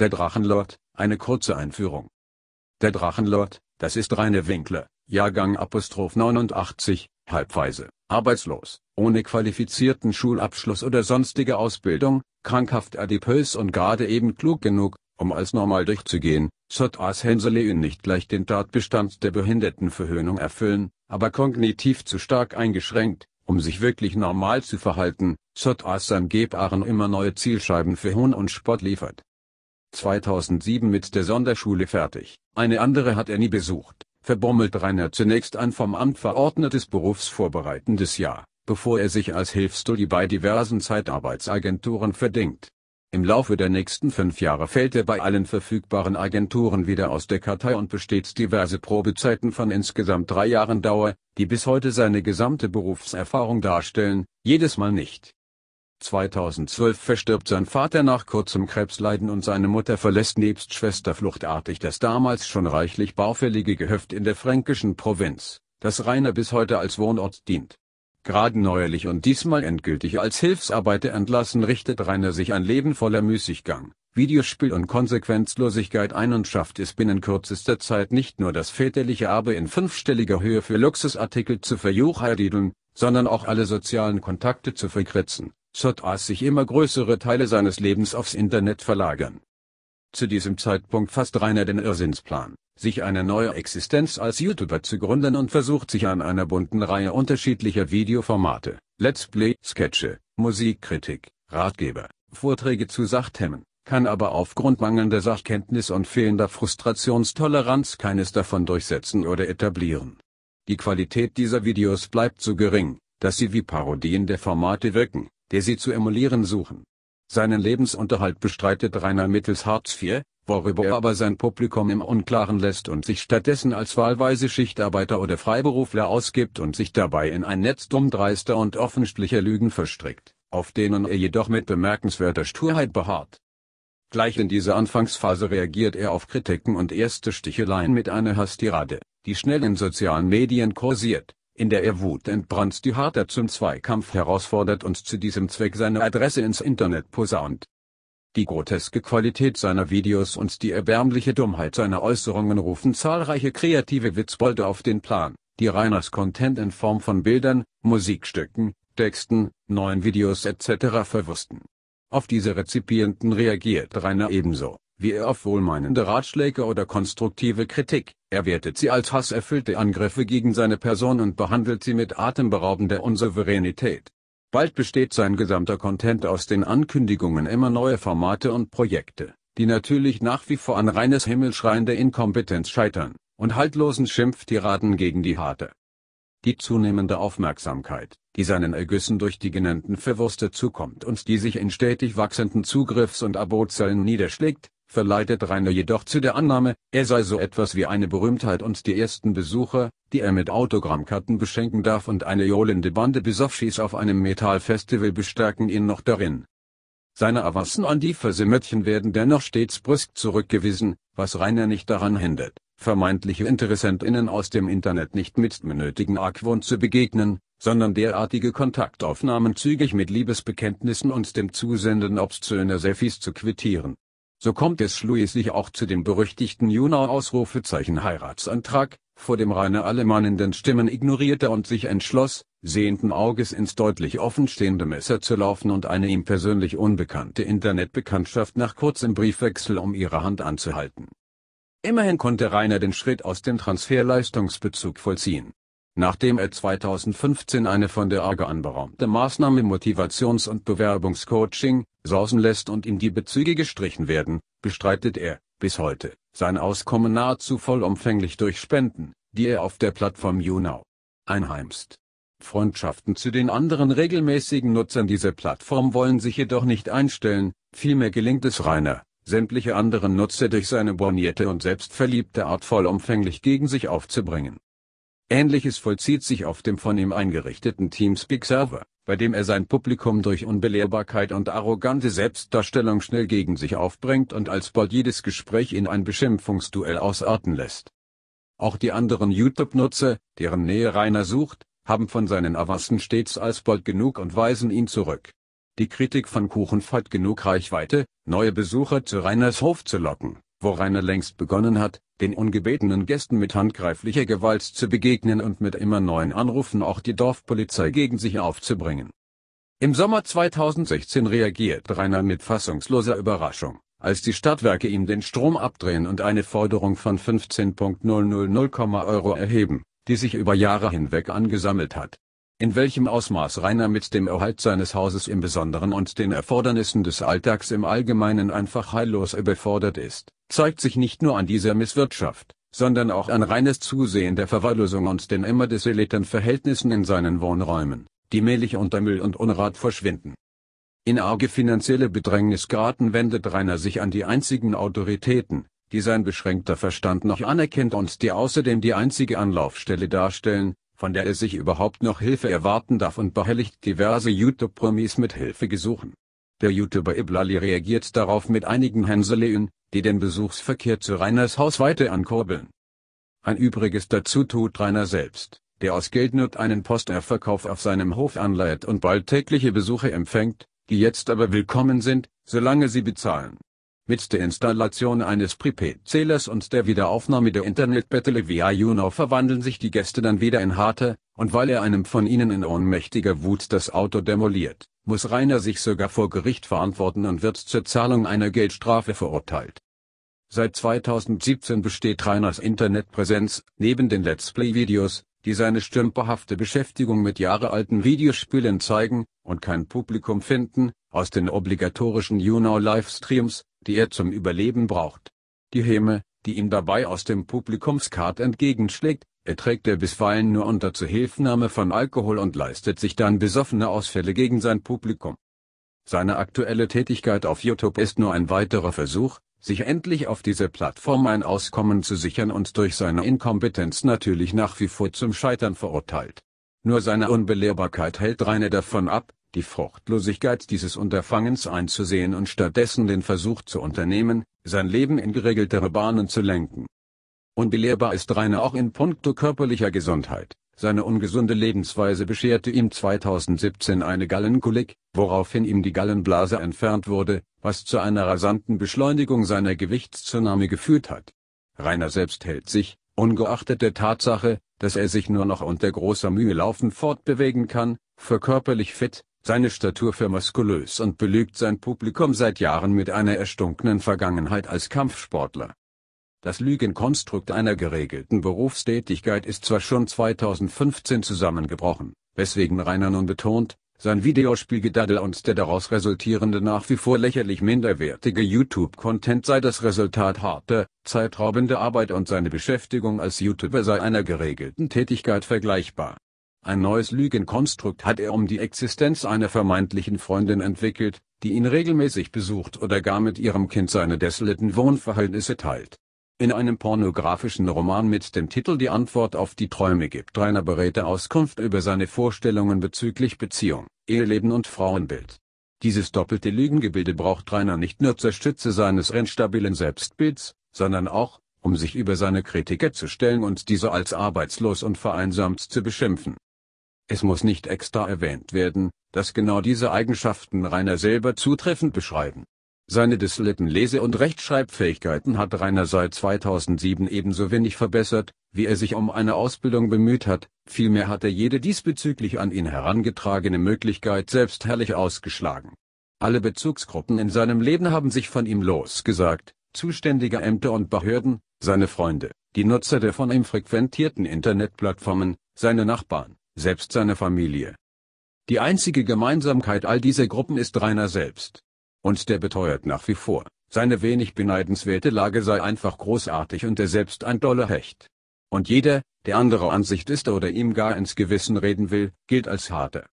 Der Drachenlord, eine kurze Einführung. Der Drachenlord, das ist Reine Winkler, Jahrgang Apostroph 89, halbweise, arbeitslos, ohne qualifizierten Schulabschluss oder sonstige Ausbildung, krankhaft adipös und gerade eben klug genug, um als normal durchzugehen, sollte As Hänselein nicht gleich den Tatbestand der Behindertenverhöhnung erfüllen, aber kognitiv zu stark eingeschränkt, um sich wirklich normal zu verhalten, sollte As sein Gebaren immer neue Zielscheiben für Hohn und Spott liefert. 2007 mit der Sonderschule fertig, eine andere hat er nie besucht, verbommelt Rainer zunächst ein vom Amt verordnetes berufsvorbereitendes Jahr, bevor er sich als Hilfsstudie bei diversen Zeitarbeitsagenturen verdingt. Im Laufe der nächsten fünf Jahre fällt er bei allen verfügbaren Agenturen wieder aus der Kartei und besteht diverse Probezeiten von insgesamt drei Jahren Dauer, die bis heute seine gesamte Berufserfahrung darstellen, jedes Mal nicht. 2012 verstirbt sein Vater nach kurzem Krebsleiden und seine Mutter verlässt nebst Schwester fluchtartig das damals schon reichlich baufällige Gehöft in der fränkischen Provinz, das Rainer bis heute als Wohnort dient. Gerade neuerlich und diesmal endgültig als Hilfsarbeiter entlassen richtet Rainer sich ein Leben voller Müßiggang, Videospiel und Konsequenzlosigkeit ein und schafft es binnen kürzester Zeit nicht nur das väterliche Erbe in fünfstelliger Höhe für Luxusartikel zu verjuchheiteln, sondern auch alle sozialen Kontakte zu verkritzen sodass sich immer größere Teile seines Lebens aufs Internet verlagern. Zu diesem Zeitpunkt fasst Rainer den Irrsinnsplan, sich eine neue Existenz als YouTuber zu gründen und versucht sich an einer bunten Reihe unterschiedlicher Videoformate, Let's Play, Sketche, Musikkritik, Ratgeber, Vorträge zu Sachthemmen, kann aber aufgrund mangelnder Sachkenntnis und fehlender Frustrationstoleranz keines davon durchsetzen oder etablieren. Die Qualität dieser Videos bleibt so gering, dass sie wie Parodien der Formate wirken, der sie zu emulieren suchen. Seinen Lebensunterhalt bestreitet Rainer mittels Hartz IV, worüber er aber sein Publikum im Unklaren lässt und sich stattdessen als wahlweise Schichtarbeiter oder Freiberufler ausgibt und sich dabei in ein Netz dummdreister und offensichtlicher Lügen verstrickt, auf denen er jedoch mit bemerkenswerter Sturheit beharrt. Gleich in dieser Anfangsphase reagiert er auf Kritiken und erste Sticheleien mit einer Hastirade, die schnell in sozialen Medien kursiert in der er Wut entbrannt die Harter zum Zweikampf herausfordert und zu diesem Zweck seine Adresse ins Internet posaunt. Die groteske Qualität seiner Videos und die erbärmliche Dummheit seiner Äußerungen rufen zahlreiche kreative Witzbolde auf den Plan, die Reiners Content in Form von Bildern, Musikstücken, Texten, neuen Videos etc. verwussten. Auf diese Rezipienten reagiert Rainer ebenso wie er auf wohlmeinende Ratschläge oder konstruktive Kritik, er wertet sie als hasserfüllte Angriffe gegen seine Person und behandelt sie mit atemberaubender Unsouveränität. Bald besteht sein gesamter Content aus den Ankündigungen immer neuer Formate und Projekte, die natürlich nach wie vor an reines Himmelschreien der Inkompetenz scheitern, und haltlosen Schimpftiraden gegen die Harte. Die zunehmende Aufmerksamkeit, die seinen Ergüssen durch die genannten Verwurste zukommt und die sich in stetig wachsenden Zugriffs- und Abozellen niederschlägt, verleitet Rainer jedoch zu der Annahme, er sei so etwas wie eine Berühmtheit und die ersten Besucher, die er mit Autogrammkarten beschenken darf und eine johlende Bande Besoffschis auf einem Metallfestival bestärken ihn noch darin. Seine Avancen an die Versemöttchen werden dennoch stets brüsk zurückgewiesen, was Rainer nicht daran hindert, vermeintliche InteressentInnen aus dem Internet nicht mit nötigen Argwohn zu begegnen, sondern derartige Kontaktaufnahmen zügig mit Liebesbekenntnissen und dem Zusenden obszöner Selfies zu quittieren so kommt es schließlich auch zu dem berüchtigten Juna-Ausrufezeichen heiratsantrag vor dem Rainer alle mahnenden Stimmen ignorierte und sich entschloss, sehenden Auges ins deutlich offenstehende Messer zu laufen und eine ihm persönlich unbekannte Internetbekanntschaft nach kurzem Briefwechsel um ihre Hand anzuhalten. Immerhin konnte Rainer den Schritt aus dem Transferleistungsbezug vollziehen. Nachdem er 2015 eine von der AGA anberaumte Maßnahme Motivations- und Bewerbungscoaching sausen lässt und ihm die Bezüge gestrichen werden, bestreitet er, bis heute, sein Auskommen nahezu vollumfänglich durch Spenden, die er auf der Plattform YouNow einheimst. Freundschaften zu den anderen regelmäßigen Nutzern dieser Plattform wollen sich jedoch nicht einstellen, vielmehr gelingt es Rainer, sämtliche anderen Nutzer durch seine bornierte und selbstverliebte Art vollumfänglich gegen sich aufzubringen. Ähnliches vollzieht sich auf dem von ihm eingerichteten Teamspeak-Server, bei dem er sein Publikum durch Unbelehrbarkeit und arrogante Selbstdarstellung schnell gegen sich aufbringt und alsbald jedes Gespräch in ein Beschimpfungsduell ausarten lässt. Auch die anderen YouTube-Nutzer, deren Nähe Rainer sucht, haben von seinen Avancen stets alsbald genug und weisen ihn zurück. Die Kritik von Kuchen hat genug Reichweite, neue Besucher zu Rainers Hof zu locken, wo Rainer längst begonnen hat, den ungebetenen Gästen mit handgreiflicher Gewalt zu begegnen und mit immer neuen Anrufen auch die Dorfpolizei gegen sich aufzubringen. Im Sommer 2016 reagiert Rainer mit fassungsloser Überraschung, als die Stadtwerke ihm den Strom abdrehen und eine Forderung von 15.000 Euro erheben, die sich über Jahre hinweg angesammelt hat in welchem Ausmaß Rainer mit dem Erhalt seines Hauses im Besonderen und den Erfordernissen des Alltags im Allgemeinen einfach heillos überfordert ist, zeigt sich nicht nur an dieser Misswirtschaft, sondern auch an reines Zusehen der Verwahrlosung und den immer desolierten Verhältnissen in seinen Wohnräumen, die mählich unter Müll und Unrat verschwinden. In arge finanzielle Bedrängnis geraten wendet Rainer sich an die einzigen Autoritäten, die sein beschränkter Verstand noch anerkennt und die außerdem die einzige Anlaufstelle darstellen, von der es sich überhaupt noch Hilfe erwarten darf und behelligt diverse YouTube-Promis mit Hilfe gesuchen. Der YouTuber Iblali reagiert darauf mit einigen Hänseleien, die den Besuchsverkehr zu Rainers Haus weiter ankurbeln. Ein übriges dazu tut Rainer selbst, der aus Geldnot einen Posterverkauf auf seinem Hof anleiht und bald tägliche Besuche empfängt, die jetzt aber willkommen sind, solange sie bezahlen. Mit der Installation eines Prepaid-Zählers und der Wiederaufnahme der Internetbettele via Juno verwandeln sich die Gäste dann wieder in harte, und weil er einem von ihnen in ohnmächtiger Wut das Auto demoliert, muss Rainer sich sogar vor Gericht verantworten und wird zur Zahlung einer Geldstrafe verurteilt. Seit 2017 besteht Rainers Internetpräsenz, neben den Let's Play-Videos, die seine stümperhafte Beschäftigung mit jahrealten Videospielen zeigen und kein Publikum finden, aus den obligatorischen YouNow-Livestreams, die er zum Überleben braucht. Die Häme, die ihm dabei aus dem Publikumskart entgegenschlägt, erträgt er bisweilen nur unter Zuhilfnahme von Alkohol und leistet sich dann besoffene Ausfälle gegen sein Publikum. Seine aktuelle Tätigkeit auf YouTube ist nur ein weiterer Versuch, sich endlich auf dieser Plattform ein Auskommen zu sichern und durch seine Inkompetenz natürlich nach wie vor zum Scheitern verurteilt. Nur seine Unbelehrbarkeit hält Rainer davon ab, die Fruchtlosigkeit dieses Unterfangens einzusehen und stattdessen den Versuch zu unternehmen, sein Leben in geregeltere Bahnen zu lenken. Unbelehrbar ist Rainer auch in puncto körperlicher Gesundheit. Seine ungesunde Lebensweise bescherte ihm 2017 eine Gallenkolik, woraufhin ihm die Gallenblase entfernt wurde, was zu einer rasanten Beschleunigung seiner Gewichtszunahme geführt hat. Rainer selbst hält sich, ungeachtet der Tatsache, dass er sich nur noch unter großer Mühe laufend fortbewegen kann, für körperlich fit, seine Statur für muskulös und belügt sein Publikum seit Jahren mit einer erstunkenen Vergangenheit als Kampfsportler. Das Lügenkonstrukt einer geregelten Berufstätigkeit ist zwar schon 2015 zusammengebrochen, weswegen Rainer nun betont, sein Videospielgedaddel und der daraus resultierende nach wie vor lächerlich minderwertige YouTube-Content sei das Resultat harter, zeitraubender Arbeit und seine Beschäftigung als YouTuber sei einer geregelten Tätigkeit vergleichbar ein neues Lügenkonstrukt hat er um die Existenz einer vermeintlichen Freundin entwickelt, die ihn regelmäßig besucht oder gar mit ihrem Kind seine desolaten Wohnverhältnisse teilt. In einem pornografischen Roman mit dem Titel Die Antwort auf die Träume gibt Rainer Beräter Auskunft über seine Vorstellungen bezüglich Beziehung, Eheleben und Frauenbild. Dieses doppelte Lügengebilde braucht Rainer nicht nur zur Stütze seines instabilen Selbstbilds, sondern auch, um sich über seine Kritiker zu stellen und diese als arbeitslos und vereinsamt zu beschimpfen. Es muss nicht extra erwähnt werden, dass genau diese Eigenschaften Rainer selber zutreffend beschreiben. Seine deslitten Lese- und Rechtschreibfähigkeiten hat Rainer seit 2007 ebenso wenig verbessert, wie er sich um eine Ausbildung bemüht hat, vielmehr hat er jede diesbezüglich an ihn herangetragene Möglichkeit selbst herrlich ausgeschlagen. Alle Bezugsgruppen in seinem Leben haben sich von ihm losgesagt, zuständige Ämter und Behörden, seine Freunde, die Nutzer der von ihm frequentierten Internetplattformen, seine Nachbarn selbst seine Familie. Die einzige Gemeinsamkeit all dieser Gruppen ist Rainer selbst. Und der beteuert nach wie vor, seine wenig beneidenswerte Lage sei einfach großartig und er selbst ein doller Hecht. Und jeder, der anderer Ansicht ist oder ihm gar ins Gewissen reden will, gilt als harter.